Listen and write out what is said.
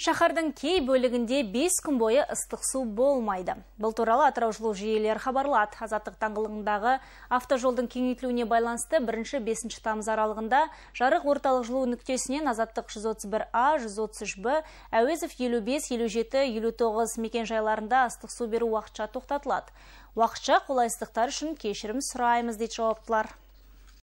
Шахардың кей бөлігінде 5 күн бойы ыстық су болмайды. Бұл туралы Атырау жылу жиелер хабарлады. Азаттық таңғылындағы автожолдың кеңейтілуіне байланысты 1-5 тамыз аралығында жарық орталық жылу нүктесінен Азаттық 131А, 133Б, Әуезов 55, 57, 59 мекенжайларында ыстық су беру уақытша тоқтатылады. Уақытша қолайсыздықтар үшін кешірім сұраймыз дейді жауаптылар.